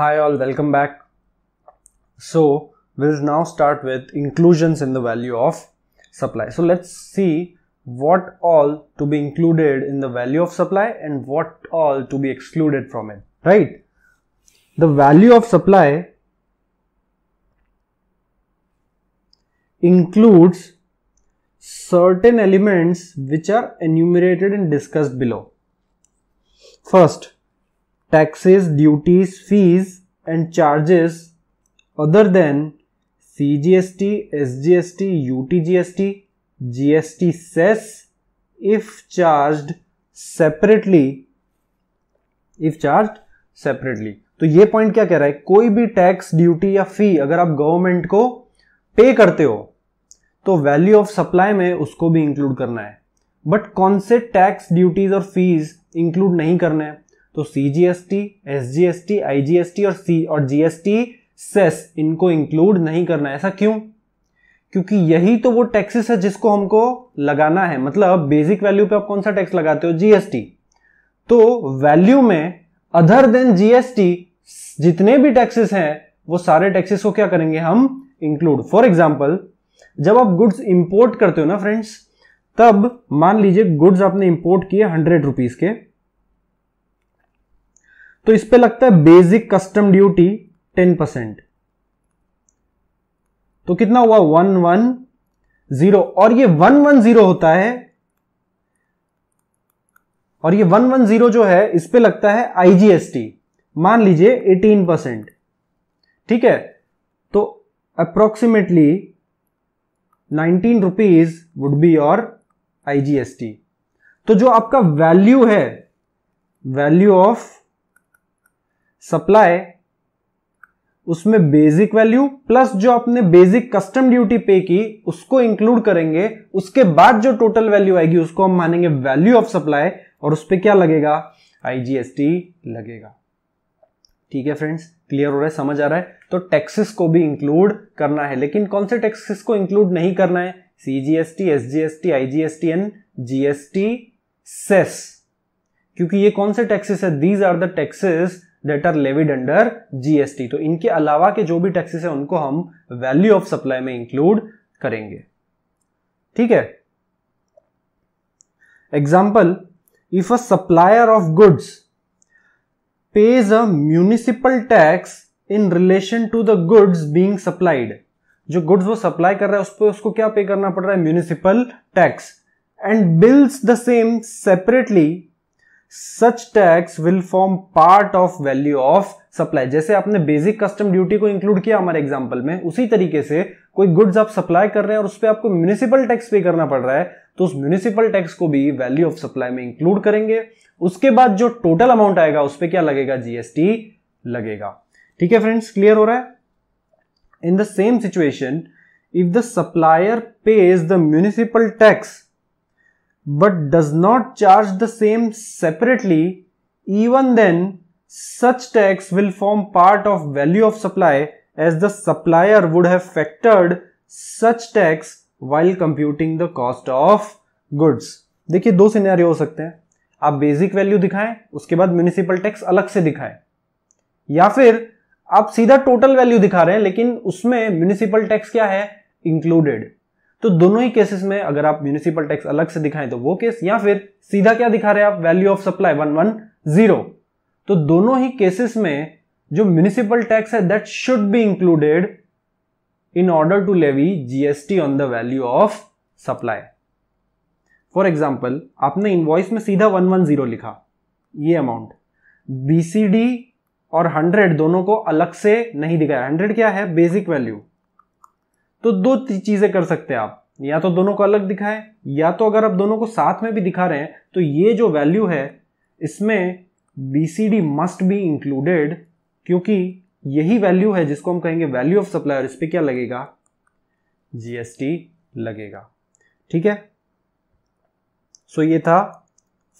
hi all welcome back so we'll now start with inclusions in the value of supply so let's see what all to be included in the value of supply and what all to be excluded from it right the value of supply includes certain elements which are enumerated and discussed below first taxes, duties, fees, and charges other than CGST, SGST, UTGST, GST, cess if charged separately. If charged separately. तो ये point क्या कह रहा है कोई भी tax duty या फी अगर आप गवर्नमेंट को पे करते हो तो वैल्यू ऑफ सप्लाई में उसको भी इंक्लूड करना है बट कौन से टैक्स ड्यूटीज और फीस इंक्लूड नहीं करने हैं तो C G S T S G S T I G S T और सी और जी एस टी सेस इनको इंक्लूड नहीं करना ऐसा क्यों क्योंकि यही तो वो टैक्सेस है जिसको हमको लगाना है मतलब बेसिक वैल्यू पे आप कौन सा टैक्स लगाते हो जीएसटी तो वैल्यू में अदर देन जीएसटी जितने भी टैक्सेस हैं वो सारे टैक्सेस को क्या करेंगे हम इंक्लूड फॉर एग्जाम्पल जब आप गुड्स इंपोर्ट करते हो ना फ्रेंड्स तब मान लीजिए गुड्स आपने इंपोर्ट किए हंड्रेड रुपीज के तो इस पे लगता है basic custom duty ten percent तो कितना हुआ वन वन जीरो और ये वन वन जीरो होता है और ये वन वन जीरो जो है इस पे लगता है आईजीएसटी मान लीजिए एटीन परसेंट ठीक है तो approximately nineteen rupees would be your IGST तो जो आपका वैल्यू है वैल्यू ऑफ सप्लाई उसमें बेसिक वैल्यू प्लस जो आपने बेसिक कस्टम ड्यूटी पे की उसको इंक्लूड करेंगे उसके बाद जो टोटल वैल्यू आएगी उसको हम मानेंगे वैल्यू ऑफ सप्लाई और उस पर क्या लगेगा आईजीएसटी लगेगा ठीक है फ्रेंड्स क्लियर हो रहा है समझ आ रहा है तो टैक्सेस को भी इंक्लूड करना है लेकिन कौन से टैक्सेस को इंक्लूड नहीं करना है CGST SGST IGST and GST cess क्योंकि ये कौन से टैक्सेस है these are the taxes that are levied under GST तो इनके अलावा के जो भी टैक्सेस है उनको हम वैल्यू ऑफ सप्लाई में इंक्लूड करेंगे ठीक है example if a supplier of goods pays a municipal tax in relation to the goods being supplied जो गुड्स वो सप्लाई कर रहा है उस पर उसको क्या पे करना पड़ रहा है municipal tax and bills the same separately such tax will form part of value of supply जैसे आपने बेसिक कस्टम ड्यूटी को इंक्लूड किया हमारे एग्जाम्पल में उसी तरीके से कोई गुड्स आप सप्लाई कर रहे हैं और उस पर आपको म्यूनिसिपल टैक्स पे करना पड़ रहा है तो उस म्यूनिसिपल टैक्स को भी वैल्यू ऑफ सप्लाई में इंक्लूड करेंगे उसके बाद जो टोटल अमाउंट आएगा उस पर क्या लगेगा जीएसटी लगेगा ठीक है फ्रेंड्स क्लियर हो रहा है in the same situation if the supplier pays the municipal tax but does not charge the same separately, even then such tax will form part of value of supply as the supplier would have factored such tax while computing the cost of goods. देखिए दो scenario हो सकते हैं आप basic value दिखाएं उसके बाद municipal tax अलग से दिखाएं या फिर आप सीधा टोटल वैल्यू दिखा रहे हैं लेकिन उसमें म्यूनिसिपल टैक्स क्या है इंक्लूडेड तो दोनों ही केसेस में अगर आप म्यूनिसिपल टैक्स अलग से दिखाएं तो वो केस या फिर सीधा क्या दिखा रहे हैं आप value of supply one one zero तो दोनों ही केसेस में जो म्यूनिसिपल टैक्स है that should be included in order to levy GST on the value of supply for example आपने इन्वॉइस में सीधा वन वन जीरो लिखा ये अमाउंट बीसीडी और हंड्रेड दोनों को अलग से नहीं दिखाया हंड्रेड क्या है बेसिक वैल्यू तो दो चीजें कर सकते हैं आप या तो दोनों को अलग दिखाएं या तो अगर आप दोनों को साथ में भी दिखा रहे हैं तो ये जो वैल्यू है इसमें B C D must be included क्योंकि यही वैल्यू है जिसको हम कहेंगे वैल्यू ऑफ सप्लायर इस पर क्या लगेगा जीएसटी लगेगा ठीक है सो ये था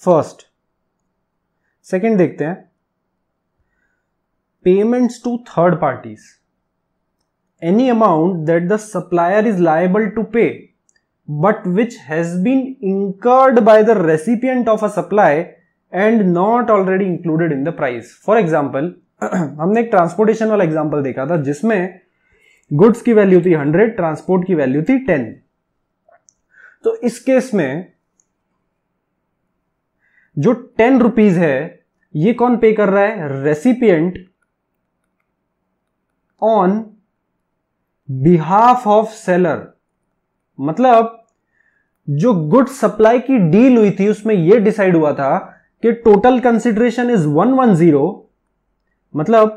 फर्स्ट सेकंड देखते हैं payments to third parties any amount that the supplier is liable to pay but which has been incurred by the recipient of a supply and not already included in the price. For example, हमने एक transportation वाला example देखा था जिसमें goods की value थी 100 transport की value थी 10 तो इस केस में जो टेन रुपीज है ये कौन पे कर रहा है recipient on behalf of seller मतलब जो गुड सप्लाई की डील हुई थी उसमें यह डिसाइड हुआ था कि total consideration is one one zero मतलब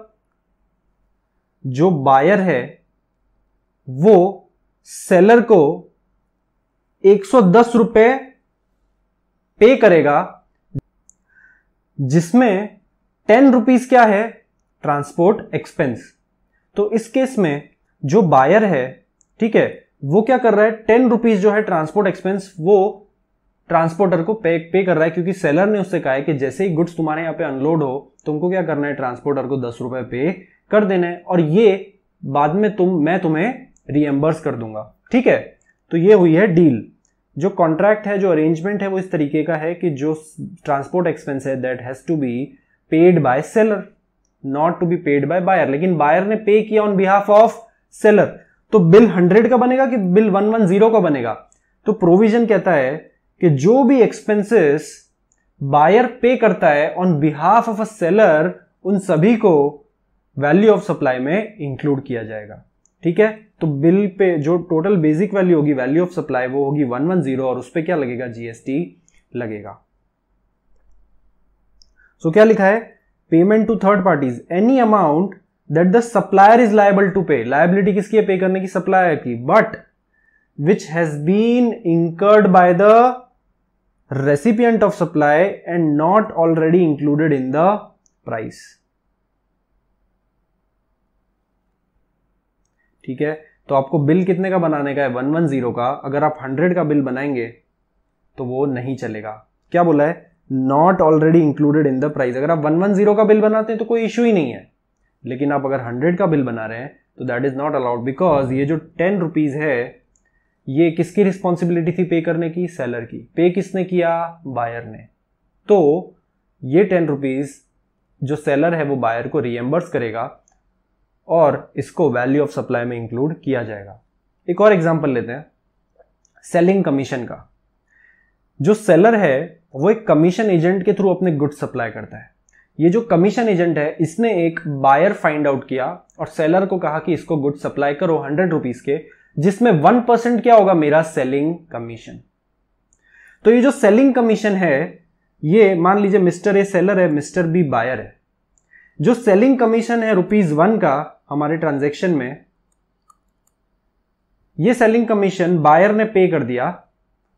जो बायर है वो सेलर को एक सौ दस रुपए पे करेगा जिसमें टेन रुपीज क्या है ट्रांसपोर्ट एक्सपेंस तो इस केस में जो बायर है ठीक है वो क्या कर रहा है टेन रुपीज जो है ट्रांसपोर्ट एक्सपेंस वो ट्रांसपोर्टर को पे पे कर रहा है क्योंकि सेलर ने उससे कहा है कि जैसे ही गुड्स तुम्हारे यहाँ पे अनलोड हो तुमको क्या करना है ट्रांसपोर्टर को दस रुपए पे कर देना है और ये बाद में तुम मैं तुम्हें रिएम्बर्स कर दूंगा ठीक है तो ये हुई है डील जो कॉन्ट्रैक्ट है जो अरेंजमेंट है वो इस तरीके का है कि जो ट्रांसपोर्ट एक्सपेंस है that has to be paid by seller not to be paid by buyer लेकिन बायर ने पे किया ऑन बिहाफ ऑफ सेलर तो बिल हंड्रेड का बनेगा कि बिल वन वन जीरो का बनेगा तो प्रोविजन कहता है कि जो भी एक्सपेंसेस बायर पे करता है on behalf of a seller उन सभी को वैल्यू ऑफ सप्लाई में इंक्लूड किया जाएगा ठीक है तो बिल पे जो टोटल बेसिक वैल्यू होगी वैल्यू ऑफ सप्लाई वो होगी वन वन जीरो और उस पर क्या लगेगा जीएसटी लगेगा सो so, क्या लिखा है payment to third parties any amount that the supplier is liable to pay liability किसकी है पे करने की सप्लायर की but which has been incurred by the recipient of supply and not already included in the price ठीक है तो आपको bill कितने का बनाने का है वन वन जीरो का अगर आप हंड्रेड का बिल बनाएंगे तो वो नहीं चलेगा क्या बोला है not already included in the price अगर आप वन वन जीरो का बिल बनाते हैं तो कोई इश्यू ही नहीं है लेकिन आप अगर हंड्रेड का बिल बना रहे हैं तो that is not allowed because ये जो टेन रुपीज़ है ये किसकी रिस्पॉन्सिबिलिटी थी पे करने की सेलर की पे किसने किया बायर ने तो ये टेन रुपीज़ जो सेलर है वो बायर को रियम्बर्स करेगा और इसको वैल्यू ऑफ सप्लाई में इंक्लूड किया जाएगा एक और एग्जाम्पल लेते हैं सेलिंग कमीशन का जो सेलर है वो एक कमीशन एजेंट के थ्रू अपने गुड्स सप्लाई करता है ये जो कमीशन एजेंट है इसने एक बायर फाइंड आउट किया और सेलर को कहा कि इसको गुड सप्लाई करो हंड्रेड रुपीज के जिसमें वन परसेंट क्या होगा मेरा सेलिंग कमीशन तो ये जो सेलिंग कमीशन है ये मान लीजिए मिस्टर ए सेलर है मिस्टर बी बायर है जो सेलिंग कमीशन है रुपीज वन का हमारे ट्रांजेक्शन में ये सेलिंग कमीशन बायर ने पे कर दिया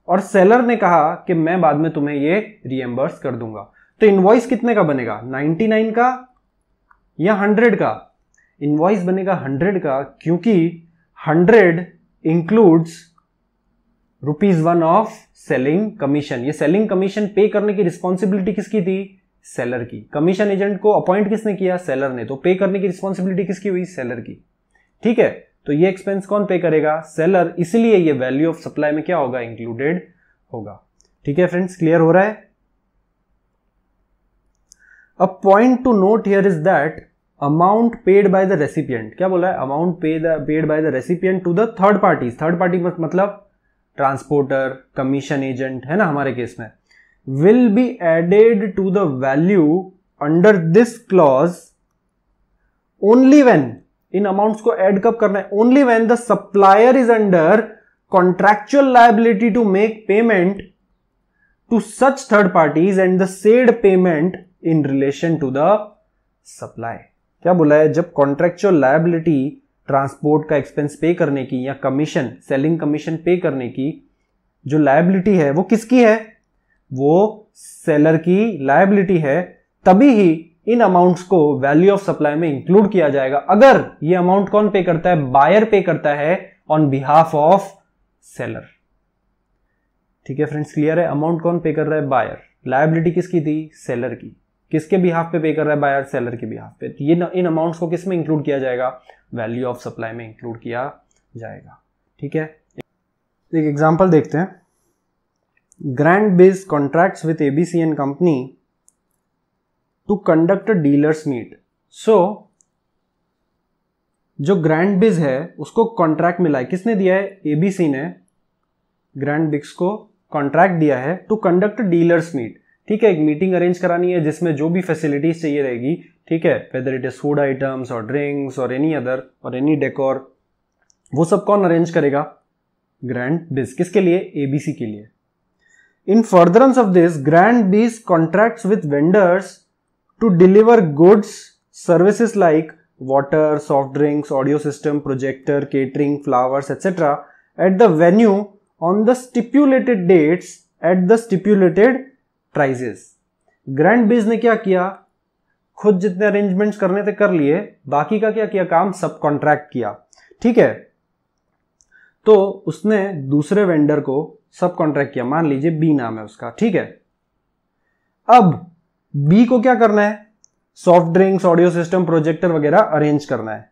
और सेलर ने कहा कि मैं बाद में तुम्हें ये रियम्बर्स कर दूंगा तो इनवॉइस कितने का बनेगा 99 का या 100 का इनवॉइस बनेगा 100 का क्योंकि 100 includes rupees one of selling commission ये सेलिंग कमीशन पे करने की रिस्पॉन्सिबिलिटी किसकी थी सेलर की कमीशन एजेंट को अपॉइंट किसने किया सेलर ने तो पे करने की रिस्पॉन्सिबिलिटी किसकी हुई सेलर की ठीक है तो ये एक्सपेंस कौन पे करेगा सेलर इसलिए ये वैल्यू ऑफ सप्लाई में क्या होगा इंक्लूडेड होगा ठीक है फ्रेंड्स क्लियर हो रहा है a point to note here is that amount paid by the recipient क्या बोला है amount pay paid by the recipient to the third party third party मतलब ट्रांसपोर्टर कमीशन एजेंट है ना हमारे केस में will be added to the value under this clause only when इन amount को एड कब करना है only when the supplier is under contractual liability to make payment to such third parties and the said payment in relation to the supply क्या बोला है जब contractual liability transport का एक्सपेंस पे करने की या कमीशन सेलिंग कमीशन पे करने की जो लाइबिलिटी है वो किसकी है वो सेलर की लाइबिलिटी है तभी ही इन अमाउंट्स को वैल्यू ऑफ सप्लाई में इंक्लूड किया जाएगा अगर ये अमाउंट कौन पे करता है बायर पे करता है ऑन बिहाफ ऑफ सेलर ठीक है फ्रेंड्स क्लियर है अमाउंट कौन पे कर रहा है बायर लाइबिलिटी किसकी थी सेलर की किसके बिहाफ पे पे कर रहा है बायर सेलर के बिहाफ पे तो ये न, इन अमाउंट्स को किस में इंक्लूड किया जाएगा वैल्यू ऑफ सप्लाई में इंक्लूड किया जाएगा ठीक है एक एग्जाम्पल देखते हैं grand base contracts with ABC and company to conduct dealers meet so जो ग्रैंड बिज है उसको कॉन्ट्रैक्ट मिला है किसने दिया है एबीसी ने ग्रैंड बिक्स को कॉन्ट्रैक्ट दिया है टू कंडक्ट डीलर्स मीट ठीक है एक मीटिंग अरेंज करानी है जिसमें जो भी फैसिलिटीज चाहिए रहेगी ठीक है whether it is food items और ड्रिंक्स और एनी अदर और एनी डेकोर वो सब कौन अरेंज करेगा ग्रैंड बिज किसके लिए एबीसी के लिए in furtherance of this grand biz contract with vendors to deliver goods services like water, soft drinks audio system projector catering flowers etcetera at the venue on the stipulated dates at the stipulated prices grand biz ने क्या किया खुद जितने arrangements करने थे कर लिए बाकी का क्या किया काम सब कॉन्ट्रैक्ट किया ठीक है तो उसने दूसरे वेंडर को सब कॉन्ट्रैक्ट किया मान लीजिए बी नाम है उसका ठीक है अब बी को क्या करना है soft drinks audio system projector वगैरह अरेंज करना है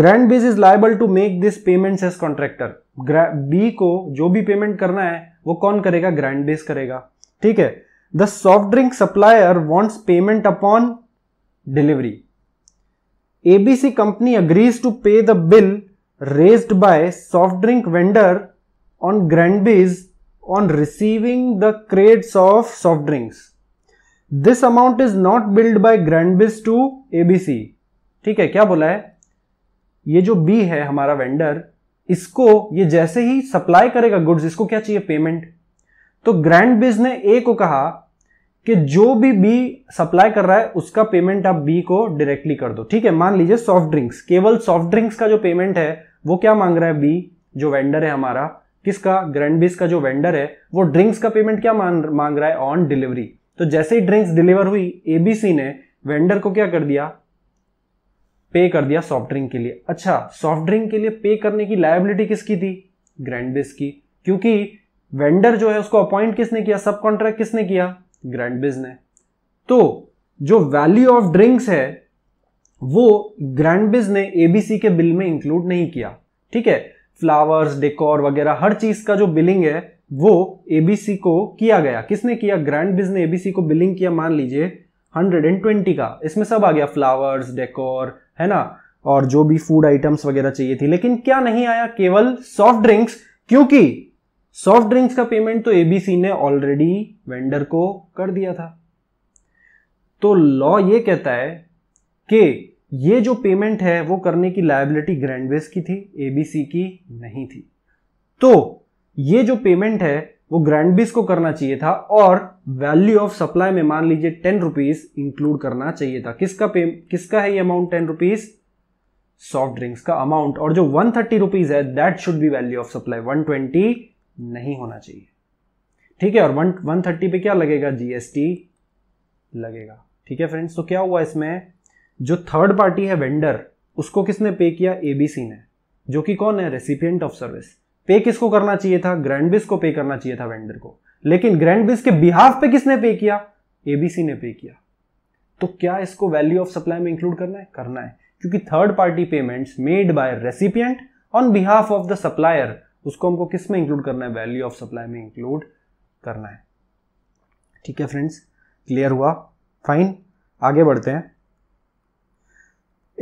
grand biz is liable to make this payments as contractor B को जो भी पेमेंट करना है वो कौन करेगा ग्रैंड बेस करेगा ठीक है the soft drink supplier wants payment upon delivery ABC company agrees to pay the bill raised by soft drink vendor on grand on receiving the crates of soft drinks this amount is not billed by grand to ABC ठीक है क्या बोला है ये जो B है हमारा vendor इसको ये जैसे ही सप्लाई करेगा गुड्स इसको क्या चाहिए पेमेंट तो ग्रैंड बिज ने ए को कहा कि जो भी बी सप्लाई कर रहा है उसका पेमेंट आप बी को डायरेक्टली कर दो ठीक है मान लीजिए सॉफ्ट ड्रिंक्स केवल सॉफ्ट ड्रिंक्स का जो पेमेंट है वो क्या मांग रहा है बी जो वेंडर है हमारा किसका ग्रैंड बीस का जो वेंडर है वो ड्रिंक्स का पेमेंट क्या मांग रहा है ऑन डिलीवरी तो जैसे ही ड्रिंक्स डिलीवर हुई एबीसी ने वेंडर को क्या कर दिया पे कर दिया सॉफ्ट ड्रिंक के लिए अच्छा सॉफ्ट ड्रिंक के लिए पे करने की लाइबिलिटी किसकी थी बेस की क्योंकि वेंडर जो है उसको अपॉइंट किसने किया सब कॉन्ट्रैक्ट किसने किया ग्रैंडबिज ने तो जो वैल्यू ऑफ ड्रिंक्स है वो ग्रैंडबिज ने एबीसी के बिल में इंक्लूड नहीं किया ठीक है फ्लावर्स डेकोर वगैरह हर चीज का जो बिलिंग है वो एबीसी को किया गया किसने किया बिज ने एबीसी को बिलिंग किया मान लीजिए 120 का इसमें सब आ गया फ्लावर्स डेकोर है ना और जो भी फूड आइटम्स वगैरह चाहिए थी लेकिन क्या नहीं आया केवल सॉफ्ट ड्रिंक्स क्योंकि सॉफ्ट ड्रिंक्स का पेमेंट तो एबीसी ने ऑलरेडी वेंडर को कर दिया था तो लॉ ये कहता है कि ये जो पेमेंट है वो करने की लाइबिलिटी ग्रैंडवेज की थी एबीसी की नहीं थी तो ये जो पेमेंट है वो ग्रैंडबिस को करना चाहिए था और वैल्यू ऑफ सप्लाई में मान लीजिए टेन रुपीज इंक्लूड करना चाहिए था किसका पे किसका है ये amount ten rupees soft drinks का अमाउंट और जो वन थर्टी रुपीज है that should be value of supply one twenty नहीं होना चाहिए ठीक है और वन वन थर्टी पे क्या लगेगा जीएसटी लगेगा ठीक है फ्रेंड्स तो क्या हुआ इसमें जो थर्ड पार्टी है वेंडर उसको किसने पे किया एबीसी ने जो कि कौन है रेसिपियंट ऑफ सर्विस पे किसको करना चाहिए था बिस को पे करना चाहिए था वेंडर को लेकिन बिस के बिहाफ पे किसने पे किया एबीसी ने पे किया तो क्या इसको वैल्यू ऑफ सप्लाई में इंक्लूड करना है करना है क्योंकि third party payments made by recipient on behalf of the supplier उसको हमको किस में इंक्लूड करना है वैल्यू ऑफ सप्लाई में इंक्लूड करना है ठीक है फ्रेंड्स क्लियर हुआ फाइन आगे बढ़ते हैं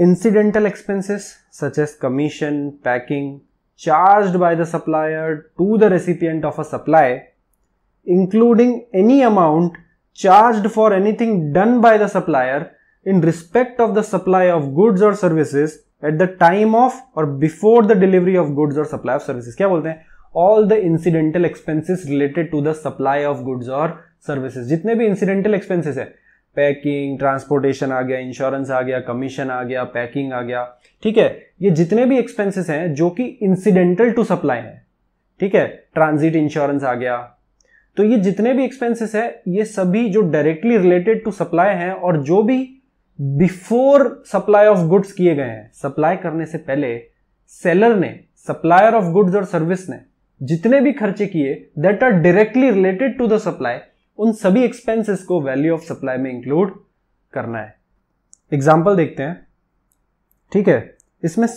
incidental expenses such as commission packing charge by the supplier to the recipient of a supply including any amount charge for anything done by the supplier in respect of the supply of goods और services at the time of और before the delivery of goods और supply of services क्या बोलते हैं all the incidental expenses related to the supply of goods और services जितने भी incidental expenses है पैकिंग ट्रांसपोर्टेशन आ गया इंश्योरेंस आ गया कमीशन आ गया पैकिंग आ गया ठीक है ये जितने भी एक्सपेंसेस हैं जो कि इंसिडेंटल टू सप्लाई है ठीक है ट्रांजिट इंश्योरेंस आ गया तो ये जितने भी एक्सपेंसेस है ये सभी जो डायरेक्टली रिलेटेड टू सप्लाई हैं और जो भी बिफोर सप्लाई ऑफ गुड्स किए गए हैं सप्लाई करने से पहले सेलर ने सप्लायर ऑफ गुड्स और सर्विस ने जितने भी खर्चे किए that are directly related to the supply उन सभी एक्सपेंसेस को वैल्यू ऑफ सप्लाई में इंक्लूड करना है एग्जाम्पल देखते हैं ठीक है इसमें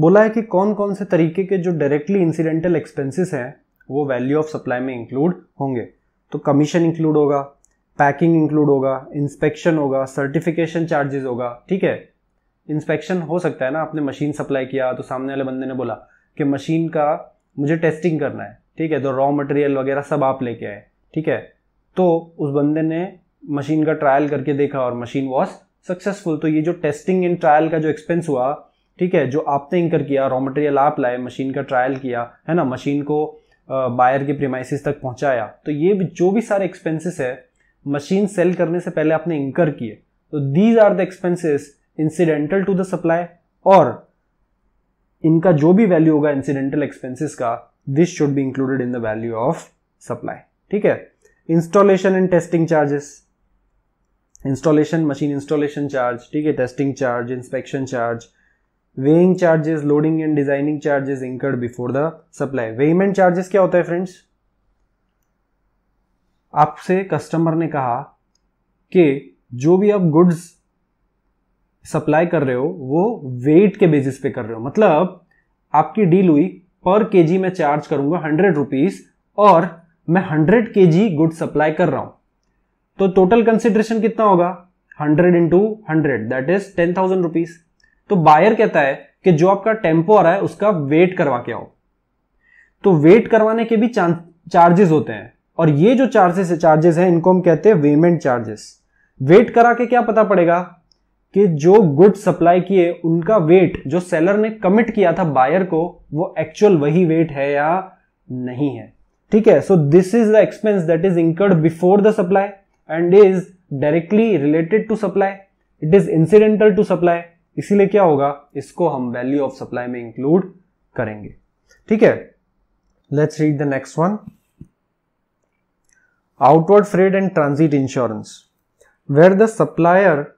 बोला है कि कौन कौन से तरीके के जो डायरेक्टली इंसिडेंटल एक्सपेंसेस हैं वो वैल्यू ऑफ सप्लाई में इंक्लूड होंगे तो कमीशन इंक्लूड होगा पैकिंग इंक्लूड होगा इंस्पेक्शन होगा सर्टिफिकेशन चार्जेस होगा ठीक है इंस्पेक्शन हो सकता है ना आपने मशीन सप्लाई किया तो सामने वाले बंदे ने बोला कि मशीन का मुझे टेस्टिंग करना है ठीक है तो रॉ मटेरियल वगैरह सब आप लेके आए ठीक है तो उस बंदे ने मशीन का ट्रायल करके देखा और मशीन वॉज सक्सेसफुल तो ये जो टेस्टिंग एंड ट्रायल का जो एक्सपेंस हुआ ठीक है जो आपने इंकर किया रॉ मटेरियल आप लाए मशीन का ट्रायल किया है ना मशीन को बायर के प्रीमाइसिस तक पहुंचाया तो ये जो भी सारे एक्सपेंसेस है मशीन सेल करने से पहले आपने इंकर किए तो these are the expenses incidental to the supply और इनका जो भी वैल्यू होगा इंसिडेंटल एक्सपेंसेस का this should be included in the value of supply ठीक है installation and testing charges installation machine installation charge ठीक है testing charge inspection charge weighing charges loading and designing charges incurred before the supply weighment charges क्या होता है friends आपसे customer ने कहा कि जो भी आप गुड्स सप्लाई कर रहे हो वो वेट के बेसिस पे कर रहे हो मतलब आपकी डील हुई पर केजी मैं चार्ज करूंगा हंड्रेड रुपीज और मैं हंड्रेड के जी गुड सप्लाई कर रहा हूं तो टोटल कंसिडरेशन कितना होगा hundred into hundred that is ten thousand rupees तो बायर कहता है कि जो आपका टेम्पो आ रहा है उसका वेट करवा के आओ तो वेट करवाने के भी चार्जेस होते हैं और ये जो चार्जेस चार्जेस हैं इनको हम कहते हैं वेमेंट चार्जेस वेट करा के क्या पता पड़ेगा कि जो गुड सप्लाई किए उनका वेट जो सेलर ने कमिट किया था बायर को वो एक्चुअल वही वेट है या नहीं है ठीक है so this is the expense that is incurred before the supply and is directly related to supply it is incidental to supply इसीलिए क्या होगा इसको हम वैल्यू ऑफ सप्लाई में इंक्लूड करेंगे ठीक है let's read the next one outward freight and transit insurance, where the supplier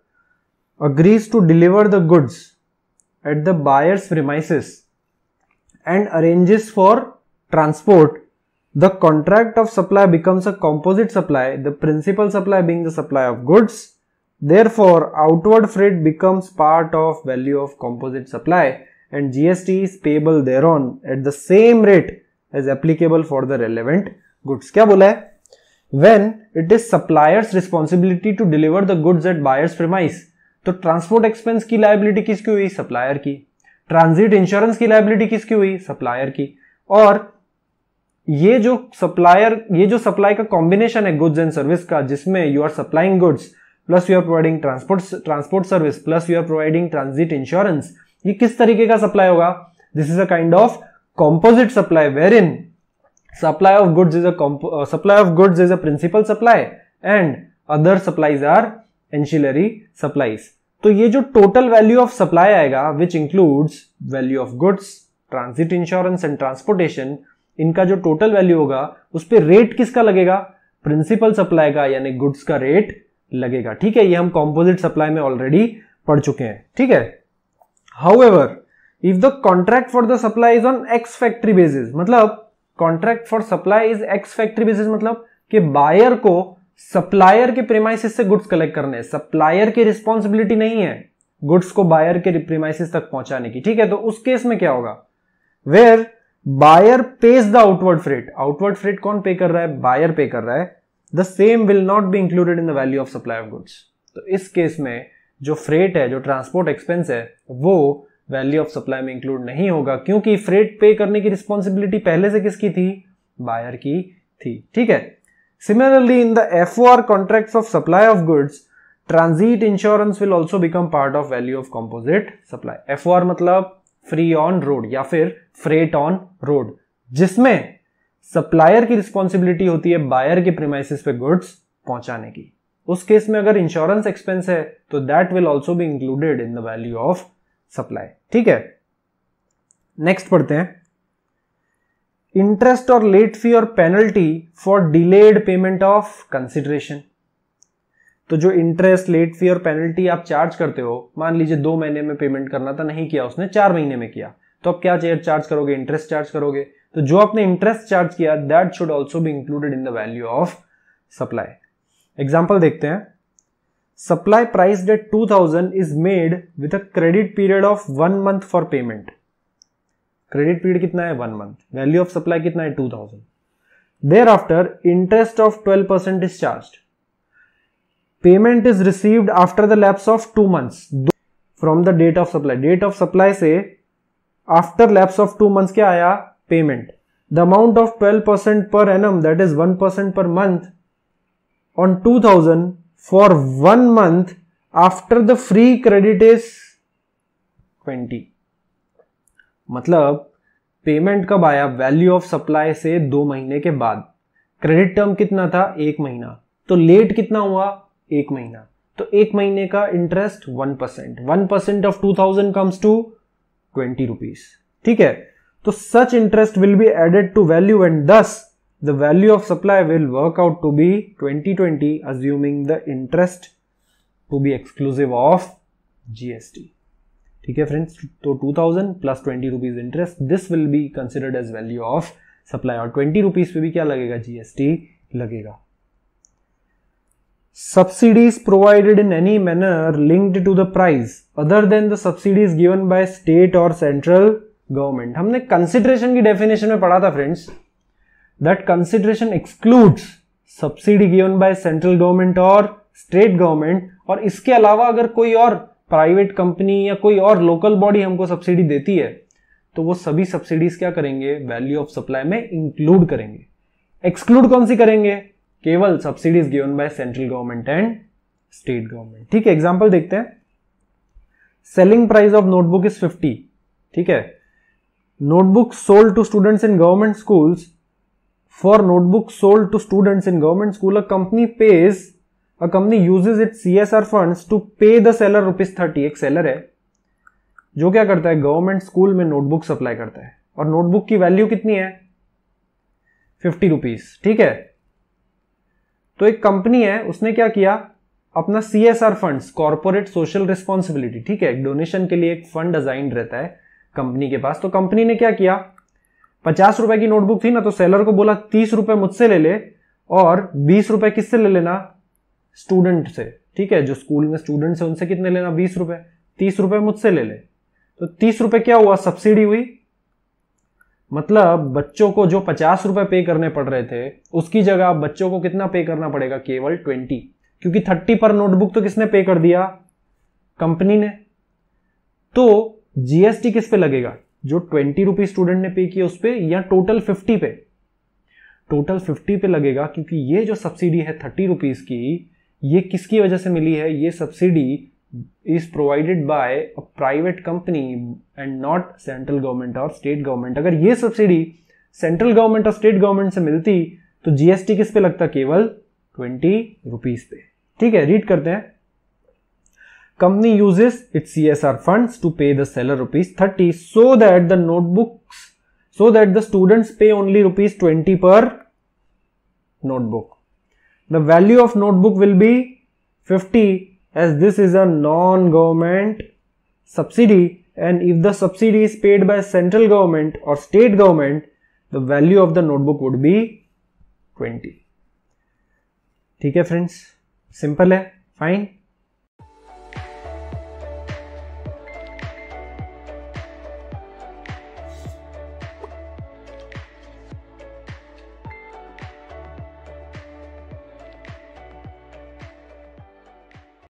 agrees to deliver the goods at the buyer's premises and arranges for transport. The contract of supply becomes a composite supply, the principal supply being the supply of goods. Therefore, outward freight becomes part of value of composite supply and GST is payable thereon at the same rate as applicable for the relevant goods. क्या बोला है when it is supplier's responsibility to deliver the goods at buyer's premise तो transport expense की liability किसकी हुई supplier की transit insurance की liability किसकी हुई सप्लायर की और ये जो सप्लायर ये जो सप्लाई का कॉम्बिनेशन है गुड्स एंड सर्विस का जिसमें you are supplying goods plus you are providing transport transport service plus you are providing transit insurance ये किस तरीके का सप्लाई होगा this is a kind of composite supply wherein supply of goods is a comp uh, supply of goods is a principal supply and other supplies are ancillary supplies तो ये जो total value of supply आएगा which includes value of goods transit insurance and transportation इनका जो total value होगा उस पर rate किसका लगेगा प्रिंसिपल सप्लाई का यानी गुड्स का रेट लगेगा ठीक है ये हम कॉम्पोजिट सप्लाई में ऑलरेडी पढ़ चुके हैं ठीक है however if the contract for the supply is on ex factory basis मतलब contract for supply is ex factory basis मतलब कि बायर को सप्लायर के प्रेमाइसिस से गुड्स कलेक्ट करने हैं सप्लायर की रिस्पॉन्सिबिलिटी नहीं है गुड्स को बायर के प्रेमाइसिस तक पहुंचाने की ठीक है तो उस केस में क्या होगा where buyer pays the outward freight outward freight कौन पे कर रहा है बायर पे कर रहा है the same will not be included in the value of supply of goods तो इस केस में जो फ्रेट है जो ट्रांसपोर्ट एक्सपेंस है वो वैल्यू ऑफ सप्लाई में इंक्लूड नहीं होगा क्योंकि फ्रेट पे करने की रिस्पॉन्सिबिलिटी पहले से किसकी थी बायर की थी ठीक है similarly in the F O R contract of supply of goods transit insurance will also become part of value of composite supply F O R मतलब फ्री ऑन रोड या फिर फ्रेट ऑन रोड जिसमें supplier की responsibility होती है buyer के premises पे goods पहुंचाने की उस केस में अगर इंश्योरेंस एक्सपेंस है तो that will also be included in the value of supply ठीक है नेक्स्ट पढ़ते हैं इंटरेस्ट और लेट फी और penalty for delayed payment of consideration तो जो इंटरेस्ट लेट फी और पेनल्टी आप चार्ज करते हो मान लीजिए दो महीने में पेमेंट करना था नहीं किया उसने चार महीने में किया तो आप क्या चार्ज करोगे इंटरेस्ट चार्ज करोगे तो जो आपने इंटरेस्ट चार्ज किया दैट शुड ऑल्सो भी included in the value of supply example देखते हैं Supply priced at 2000 is made with a credit period of one month for payment. Credit period कितना है one month value of supply कितना है two thousand thereafter interest of twelve percent is charge payment is receive after the lapse of two months from the date of supply date of supply से after lapse of two months क्या आया payment the amount of twelve percent per annum that is one percent per month on two thousand for one month after the free credit is twenty मतलब payment कब आया value of supply से दो महीने के बाद क्रेडिट टर्म कितना था एक महीना तो लेट कितना हुआ एक महीना तो एक महीने का interest one percent one percent of two thousand comes to twenty rupees ठीक है तो such interest will be added to value and thus the value of supply will work out to be 2020 assuming the interest to be exclusive of GST. Okay friends, so 2000 plus 20 rupees interest, this will be considered as value of supply or 20 rupees will be kya lagega? GST lagega. Subsidies provided in any manner linked to the price other than the subsidies given by state or central government. हमने consideration की definition में पढ़ा था friends. that consideration excludes subsidy given by central government और state government और इसके अलावा अगर कोई और प्राइवेट कंपनी या कोई और लोकल बॉडी हमको सब्सिडी देती है तो वो सभी subsidies क्या करेंगे वैल्यू ऑफ सप्लाई में इंक्लूड करेंगे एक्सक्लूड कौन सी करेंगे केवल subsidies given by central government and state government ठीक है एग्जाम्पल देखते हैं selling price of notebook is fifty ठीक है notebook sold to students in government schools sold to students in government school a company pays a company a it C S R fund to pay the seller rupees thirty एक seller है जो क्या करता है government school में notebook supply करता है और नोटबुक की वैल्यू कितनी है फिफ्टी रुपीज ठीक है तो एक कंपनी है उसने क्या किया अपना C S R fund corporate social responsibility ठीक है डोनेशन के लिए एक फंड डिजाइन रहता है कंपनी के पास तो कंपनी ने क्या किया पचास रुपए की नोटबुक थी ना तो सेलर को बोला तीस रुपए मुझसे ले ले और बीस रुपए किससे ले लेना स्टूडेंट से ठीक है जो स्कूल में स्टूडेंट हैं उनसे कितने लेना बीस रुपए तीस रुपए मुझसे ले ले तो तीस रुपए क्या हुआ सब्सिडी हुई मतलब बच्चों को जो पचास रुपए पे करने पड़ रहे थे उसकी जगह बच्चों को कितना पे करना पड़ेगा केवल ट्वेंटी क्योंकि थर्टी पर नोटबुक तो किसने पे कर दिया कंपनी ने तो जीएसटी किस पे लगेगा जो ट्वेंटी रुपीज स्टूडेंट ने पे किया उस पर या टोटल फिफ्टी पे टोटल फिफ्टी पे लगेगा क्योंकि ये जो सब्सिडी है थर्टी रुपीज़ की ये किसकी वजह से मिली है ये subsidy is provided by a private company and not central government और स्टेट गवर्नमेंट अगर ये सब्सिडी सेंट्रल गवर्नमेंट और स्टेट गवर्नमेंट से मिलती तो जीएसटी किस पे लगता केवल ट्वेंटी रुपीज़ पे ठीक है रीड करते हैं company uses its CSR funds to pay the seller rupees 30 so that the notebooks so that the students pay only rupees 20 per notebook. The value of notebook will be 50 as this is a non-government subsidy and if the subsidy is paid by central government or state government the value of the notebook would be 20. Okay, friends, simple, simple Fine.